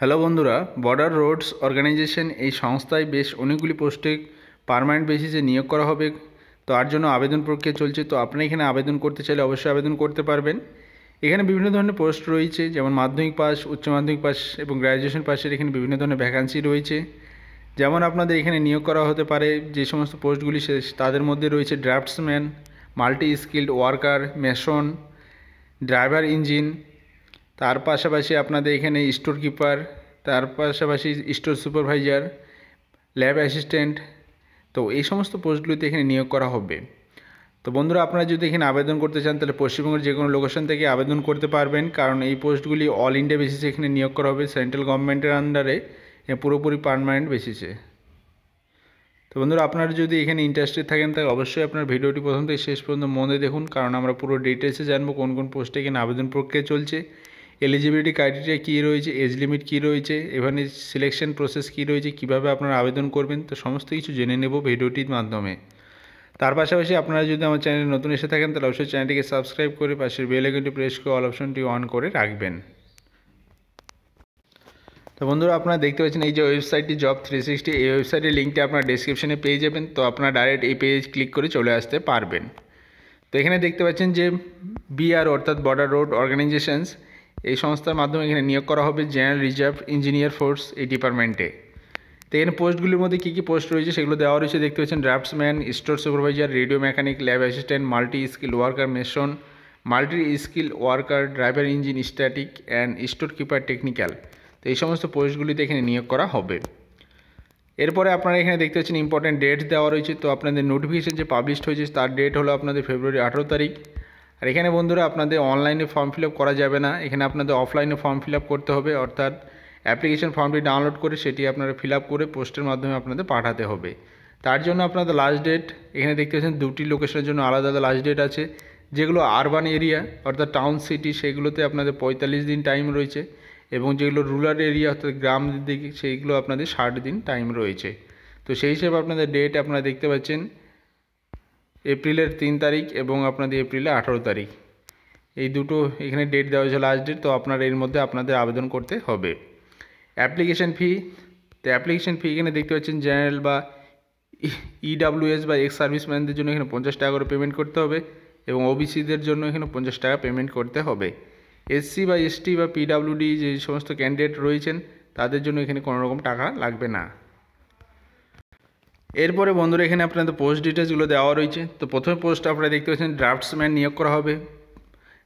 hello বন্ধুরা border Rhodes organisation এই সংস্থায় বেশ অনেকগুলি পোস্টে পারমানেন্ট বেসিসে নিয়োগ করা হবে তো তার জন্য আবেদন প্রক্রিয়া চলছে তো আপনি এখানে আবেদন করতে চাইলে অবশ্যই আবেদন করতে পারবেন এখানে বিভিন্ন ধরনের পোস্ট রয়েছে যেমন মাধ্যমিক পাস উচ্চ মাধ্যমিক পাস এবং গ্র্যাজুয়েশন পাসের এখানে বিভিন্ন ধরনের ভ্যাকান্সি রয়েছে যেমন আপনাদের এখানে নিয়োগ করা হতে পারে যে সমস্ত পোস্টগুলি তাদের মধ্যে রয়েছে draftsman multi skilled worker mason driver engine তার পাশাপাশি আপনাদের এখানে স্টোর কিপার তার পাশাপাশি স্টোর সুপারভাইজার ল্যাব অ্যাসিস্ট্যান্ট তো এই সমস্ত পোস্টগুলিতে এখানে নিয়োগ করা হবে তো বন্ধুরা আপনারা যদি এখানে আবেদন করতে চান তাহলে পশ্চিমবঙ্গের যে কোনো লোকেশন থেকে আবেদন করতে পারবেন কারণ এই পোস্টগুলি অল ইন্ডিয়া বেসিসে এখানে নিয়োগ করা হবে সেন্ট্রাল গভর্নমেন্টের আন্ডারে পুরোপুরি পারমানেন্ট বেসিসে তো বন্ধুরা আপনারা যদি এখানে ইন্টারেস্টেড থাকেন তাহলে অবশ্যই আপনার ভিডিওটি প্রথম থেকে শেষ পর্যন্ত মনে দেখুন কারণ আমরা পুরো ডিটেলসে জানবো কোন কোন পোস্টে এখানে আবেদন প্রক্রিয়া চলছে এলিজিবিলিটি ক্রাইটেরিয়া কী রয়েছে এজ লিমিট কী রয়েছে এখানে সিলেকশন প্রসেস কী রয়েছে কিভাবে আপনারা আবেদন করবেন তো সমস্ত কিছু জেনে নেব ভিডিওটির মাধ্যমে তার পাশাপাশি আপনারা যদি আমার চ্যানেলে নতুন এসে থাকেন তাহলে অবশ্যই চ্যানেলটিকে সাবস্ক্রাইব করে পাশের বেল আইকনটি প্রেস করে অল অপশনটি অন করে রাখবেন তো বন্ধুরা আপনারা দেখতে পাচ্ছেন এই যে ওয়েবসাইটটি জব থ্রি সিক্সটি এই ওয়েবসাইটের লিঙ্কটি আপনারা ডিসক্রিপশনে পেয়ে যাবেন তো আপনারা ডাইরেক্ট এই পেজ ক্লিক করে চলে আসতে পারবেন তো এখানে দেখতে পাচ্ছেন যে বিআর অর্থাৎ বর্ডার রোড অর্গানাইজেশনস এই সংস্থার মাধ্যমে এখানে নিয়োগ করা হবে জেনারেল রিজার্ভ ইঞ্জিনিয়ার ফোর্স এই ডিপার্টমেন্টে তো এখানে পোস্টগুলির মধ্যে কী কী পোস্ট রয়েছে সেগুলো দেওয়া রয়েছে দেখতে পাচ্ছেন draftsman store supervisor radio mechanic lab assistant multi skill worker mason multi skill worker driver engine static and store keeper technical তো এই সমস্ত পোস্টগুলিতে এখানে নিয়োগ করা হবে এরপরে আপনারা এখানে দেখতে পাচ্ছেন ইম্পর্টেন্ট ডেট দেওয়া রয়েছে তো আপনাদের নোটিফিকেশান যে পাবলিশ হয়েছে তার ডেট হলো আপনাদের ফেব্রুয়ারি আঠেরো তারিখ আর এখানে বন্ধুরা আপনাদের অনলাইনে ফর্ম ফিল করা যাবে না এখানে আপনাদের অফলাইনে ফর্ম ফিল করতে হবে অর্থাৎ অ্যাপ্লিকেশন ফর্মটি ডাউনলোড করে সেটি আপনারা ফিল করে পোস্টের মাধ্যমে আপনাদের পাঠাতে হবে তার জন্য আপনাদের লাস্ট ডেট এখানে দেখতে পাচ্ছেন দুটি লোকেশনের জন্য আলাদা আলাদা লাস্ট ডেট আছে যেগুলো আরবান এরিয়া অর্থাৎ টাউন সিটি সেগুলোতে আপনাদের পঁয়তাল্লিশ দিন টাইম রয়েছে এবং যেগুলো রুরাল এরিয়া অর্থাৎ গ্রাম দিকে সেইগুলো আপনাদের ষাট দিন টাইম রয়েছে তো সেই হিসেবে আপনাদের ডেট আপনারা দেখতে পাচ্ছেন এপ্রিলের তিন তারিখ এবং আপনাদের এপ্রিলের আঠারো তারিখ এই দুটো এখানে ডেট দেওয়া হয়েছে লাস্ট ডেট তো আপনারা এর মধ্যে আপনাদের আবেদন করতে হবে অ্যাপ্লিকেশন ফি তো অ্যাপ্লিকেশন ফি এখানে দেখতে পাচ্ছেন জেনারেল বা ইডাব্লিউএস e বা এক্স সার্ভিসম্যানদের জন্য এখানে পঞ্চাশ টাকা করে পেমেন্ট করতে হবে এবং ওবিসিদের জন্য এখানে পঞ্চাশ টাকা পেমেন্ট করতে হবে এসসি বা এসটি বা পিডাব্লিউডি যে সমস্ত ক্যান্ডিডেট রয়েছেন তাদের জন্য এখানে কোনো রকম টাকা লাগবে না এরপরে বন্ধুরা এখানে আপনাদের পোস্ট ডিটেলসগুলো দেওয়া রয়েছে তো প্রথমে পোস্ট আপনারা দেখতে পাচ্ছেন ড্রাফটসম্যান নিয়োগ করা হবে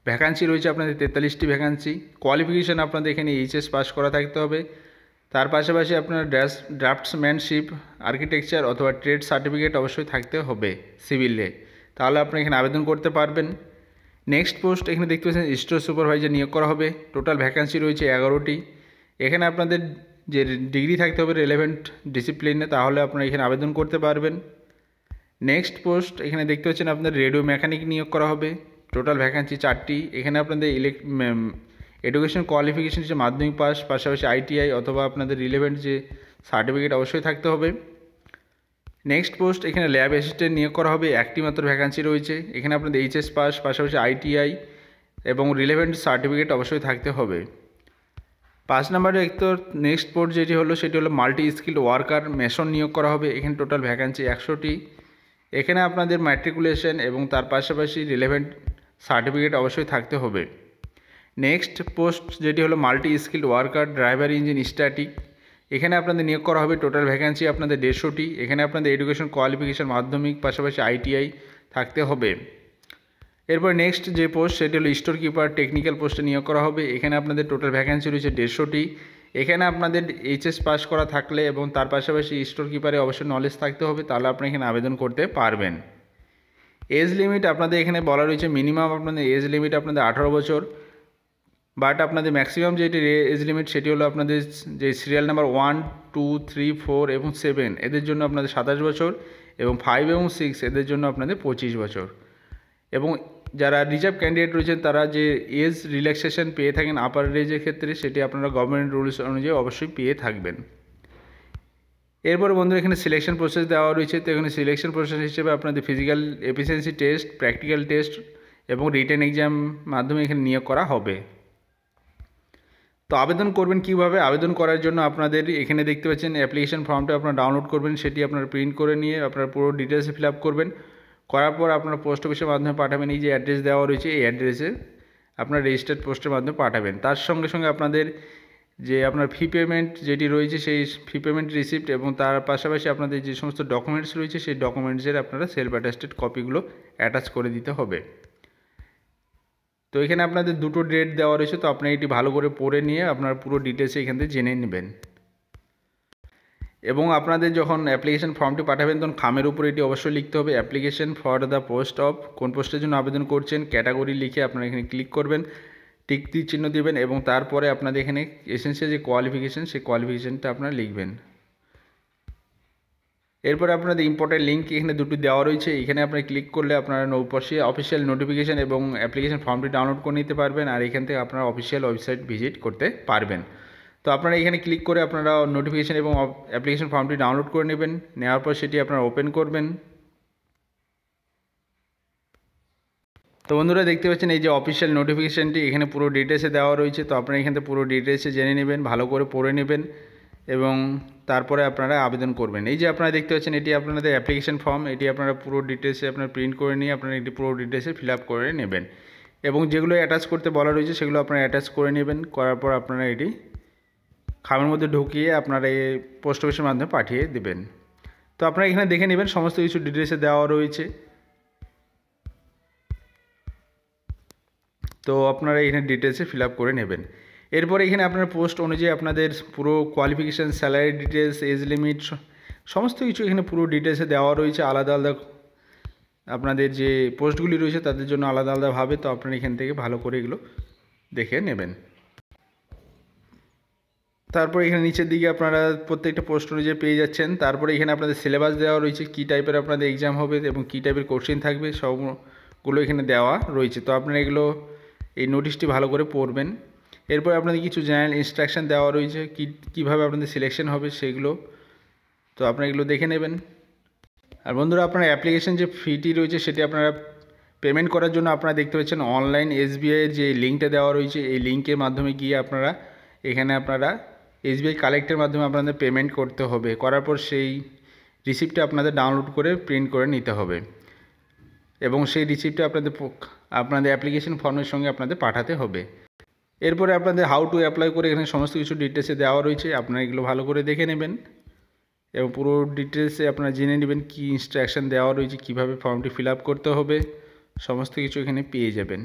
ভ্যাকান্সি রয়েছে আপনাদের তেতাল্লিশটি ভ্যাকান্সি কোয়ালিফিকেশান আপনাদের এখানে এইচএস পাস করা থাকতে হবে তার পাশাপাশি আপনার ড্যাস ড্রাফটসম্যানশিপ আর্কিটেকচার অথবা ট্রেড সার্টিফিকেট অবশ্যই থাকতে হবে সিভিলে তাহলে আপনি এখানে আবেদন করতে পারবেন নেক্সট পোস্ট এখানে দেখতে পাচ্ছেন স্টোর সুপারভাইজার নিয়োগ করা হবে টোটাল ভ্যাকান্সি রয়েছে এগারোটি এখানে আপনাদের যে ডিগ্রি থাকতে হবে রেলেভেন্ট ডিসিপ্লিনে তাহলে আপনারা এখানে আবেদন করতে পারবেন নেক্সট পোস্ট এখানে দেখতে পাচ্ছেন আপনার রেডিও মেকানিক নিয়োগ করা হবে টোটাল ভ্যাকান্সি চারটি এখানে আপনাদের ইলেক এডুকেশন কোয়ালিফিকেশন যে মাধ্যমিক পাস পাশাপাশি আইটিআই অথবা আপনাদের রিলেভেন্ট যে সার্টিফিকেট অবশ্যই থাকতে হবে নেক্সট পোস্ট এখানে ল্যাব অ্যাসিস্ট্যান্ট নিয়োগ করা হবে একটি মাত্র ভ্যাকান্সি রয়েছে এখানে আপনাদের এইচএস পাস পাশাপাশি আইটিআই এবং রিলেভেন্ট সার্টিফিকেট অবশ্যই থাকতে হবে পাঁচ নম্বরে তো নেক্সট পোর্ট যেটি হলো সেটি হলো মাল্টি স্কিল্ড ওয়ার্কার মেশন নিয়োগ করা হবে এখানে টোটাল ভ্যাকান্সি একশোটি এখানে আপনাদের ম্যাট্রিকুলেশন এবং তার পাশাপাশি রিলেভেন্ট সার্টিফিকেট অবশ্যই থাকতে হবে নেক্সট পোস্ট যেটি হলো multi skilled worker driver engine static এখানে আপনাদের নিয়োগ করা হবে টোটাল ভ্যাকান্সি আপনাদের দেড়শোটি এখানে আপনাদের এডুকেশন কোয়ালিফিকেশান মাধ্যমিক পাশাপাশি আইটিআই থাকতে হবে এরপর নেক্সট যে পোস্ট সেটি হলো স্টোর কিপার টেকনিক্যাল পোস্টে নিয়োগ করা হবে এখানে আপনাদের টোটাল ভ্যাকেন্সি রয়েছে দেড়শোটি এখানে আপনাদের এইচএস পাস করা থাকলে এবং তার পাশাপাশি স্টোর কিপারে অবশ্যই নলেজ থাকতে হবে তাহলে আপনি এখানে আবেদন করতে পারবেন এজ লিমিট আপনাদের এখানে বলা রয়েছে মিনিমাম আপনাদের এজ লিমিট আপনাদের আঠারো বছর বাট আপনাদের ম্যাক্সিমাম যেটি এজ লিমিট সেটি হলো আপনাদের যে serial number one two three four এবং সেভেন এদের জন্য আপনাদের সাতাশ বছর এবং ফাইভ এবং সিক্স এদের জন্য আপনাদের পঁচিশ বছর এবং যারা রিজার্ভ ক্যান্ডিডেট রয়েছেন তারা যে এজ রিল্যাক্সেশন পেয়ে থাকেন আপার রেজের ক্ষেত্রে সেটি আপনারা গভর্নমেন্ট রুলস অনুযায়ী অবশ্যই পেয়ে থাকবেন এরপর বন্ধু এখানে সিলেকশন প্রসেস দেওয়া রয়েছে তো এখানে সিলেকশন প্রসেস হিসেবে আপনাদের physical efficiency test practical test এবং রিটেন এক্সাম মাধ্যমে এখানে নিয়োগ করা হবে তো আবেদন করবেন কিভাবে আবেদন করার জন্য আপনাদের এখানে দেখতে পাচ্ছেন অ্যাপ্লিকেশন ফর্মটা আপনারা ডাউনলোড করবেন সেটি আপনারা প্রিন্ট করে নিয়ে আপনারা পুরো ডিটেলসে ফিল আপ করবেন করার পর আপনার পোস্ট অফিসের মাধ্যমে পাঠাবেন এই যে অ্যাড্রেস দেওয়া রয়েছে এই অ্যাড্রেসে আপনার রেজিস্টার্ড পোস্টের মাধ্যমে পাঠাবেন তার সঙ্গে সঙ্গে আপনাদের যে আপনার ফি পেমেন্ট যেটি রয়েছে সেই ফি পেমেন্ট রিসিপ্ট এবং তার পাশাপাশি আপনাদের যে সমস্ত ডকুমেন্টস রয়েছে সেই ডকুমেন্টসের আপনারা সেলফ অ্যাটাস্টেড কপিগুলো অ্যাটাচ করে দিতে হবে তো এখানে আপনাদের দুটো ডেট দেওয়া রয়েছে তো আপনি এটি ভালো করে পড়ে নিয়ে আপনার পুরো ডিটেলস এখান থেকে জেনে নেবেন এবং আপনাদের যখন অ্যাপ্লিকেশন ফর্মটি পাঠাবেন তখন খামের উপরে এটি অবশ্যই লিখতে হবে application for the post of কোন পোস্টের জন্য আবেদন করছেন ক্যাটাগরি লিখে আপনারা এখানে ক্লিক করবেন টিক চিহ্ন দেবেন এবং তারপরে আপনাদের এখানে এসেন্সিয়াল যে কোয়ালিফিকেশান সেই কোয়ালিফিকেশানটা আপনারা লিখবেন এরপরে আপনাদের ইম্পর্টেন্ট লিঙ্ক এখানে দুটো দেওয়া রয়েছে এখানে আপনি ক্লিক করলে আপনারা নৌপাশে অফিসিয়াল নোটিফিকেশান এবং অ্যাপ্লিকেশান ফর্মটি ডাউনলোড করে নিতে পারবেন আর এখান থেকে আপনারা অফিসিয়াল ওয়েবসাইট ভিজিট করতে পারবেন তো আপনারা এখানে ক্লিক করে আপনারা নোটিফিকেশান এবং অ্যাপ্লিকেশান ফর্মটি ডাউনলোড করে নেবেন নেওয়ার পর সেটি আপনারা ওপেন করবেন তো বন্ধুরা দেখতে পাচ্ছেন এই যে অফিসিয়াল নোটিফিকেশানটি এখানে পুরো ডিটেলসে দেওয়া রয়েছে তো আপনারা এখান থেকে পুরো ডিটেলসে জেনে নেবেন ভালো করে পড়ে নেবেন এবং তারপরে আপনারা আবেদন করবেন এই যে আপনারা দেখতে পাচ্ছেন এটি আপনাদের অ্যাপ্লিকেশান ফর্ম এটি আপনারা পুরো ডিটেলসে আপনার প্রিন্ট করে নিয়ে আপনারা এটি পুরো ডিটেলসে ফিল করে নেবেন এবং যেগুলো অ্যাটাচ করতে বলা রয়েছে সেগুলো আপনারা অ্যাটাচ করে নেবেন করার পর আপনারা এটি খামের মধ্যে ঢুকিয়ে আপনারা এই পোস্ট অফিসের মাধ্যমে পাঠিয়ে দেবেন তো আপনারা এখানে দেখে নেবেন সমস্ত কিছু ডিটেলসে দেওয়া রয়েছে তো আপনারা এখানে ডিটেলসে ফিল করে নেবেন এরপরে এখানে আপনার পোস্ট অনুযায়ী আপনাদের পুরো qualification salary details age limit সমস্ত কিছু এখানে পুরো ডিটেলসে দেওয়া রয়েছে আলাদা আলাদা আপনাদের যে পোস্টগুলি রয়েছে তাদের জন্য আলাদা আলাদাভাবে তো আপনারা এখান থেকে ভালো করে এগুলো দেখে নেবেন তারপর এখানে নিচের দিকে আপনারা প্রত্যেকটা পোস্ট অনুযায়ী পেয়ে যাচ্ছেন তারপরে এখানে আপনাদের সিলেবাস দেওয়া রয়েছে কী টাইপের আপনাদের এক্সাম হবে এবং কী টাইপের কোশ্চেন থাকবে সবগুলো এখানে দেওয়া রয়েছে তো আপনারা এগুলো এই নোটিশটি ভালো করে পড়বেন এরপর আপনাদের কিছু জেনারেল ইনস্ট্রাকশান দেওয়া রয়েছে কী কীভাবে আপনাদের সিলেকশন হবে সেগুলো তো আপনারা এগুলো দেখে নেবেন আর বন্ধুরা আপনার অ্যাপ্লিকেশন যে ফিটি রয়েছে সেটি আপনারা পেমেন্ট করার জন্য আপনারা দেখতে পাচ্ছেন অনলাইন এসবিআইয়ের যে লিঙ্কটা দেওয়া রয়েছে এই লিঙ্কের মাধ্যমে গিয়ে আপনারা এখানে আপনারা এসবিআই কালেক্টের মাধ্যমে আপনাদের পেমেন্ট করতে হবে করার পর সেই রিসিপ্টটা আপনাদের ডাউনলোড করে প্রিন্ট করে নিতে হবে এবং সেই রিসিপ্টটা আপনাদের আপনাদের অ্যাপ্লিকেশন ফর্মের সঙ্গে আপনাদের পাঠাতে হবে এরপরে আপনাদের হাউ টু অ্যাপ্লাই করে এখানে সমস্ত কিছু ডিটেলসে দেওয়া রয়েছে আপনারা এগুলো ভালো করে দেখে নেবেন এবং পুরো ডিটেলসে আপনারা জেনে নেবেন কী ইনস্ট্রাকশান দেওয়া রয়েছে কিভাবে ফর্মটি ফিল করতে হবে সমস্ত কিছু এখানে পেয়ে যাবেন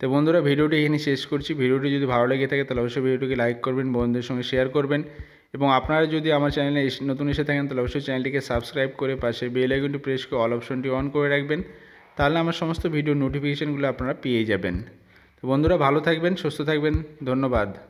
তো বন্ধুরা ভিডিওটি এখানে শেষ করছি ভিডিওটি যদি ভালো লেগে থাকে তাহলে অবশ্যই ভিডিওটিকে লাইক করবেন বন্ধুদের সঙ্গে শেয়ার করবেন এবং আপনারা যদি আমার চ্যানেলে নতুন এসে থাকেন তাহলে অবশ্যই চ্যানেলটিকে সাবস্ক্রাইব করে পাশে বেল আইকনটি প্রেস করে অল অপশনটি অন করে রাখবেন তাহলে আমার সমস্ত ভিডিও নোটিফিকেশানগুলো আপনারা পেয়ে যাবেন তো বন্ধুরা ভালো থাকবেন সুস্থ থাকবেন ধন্যবাদ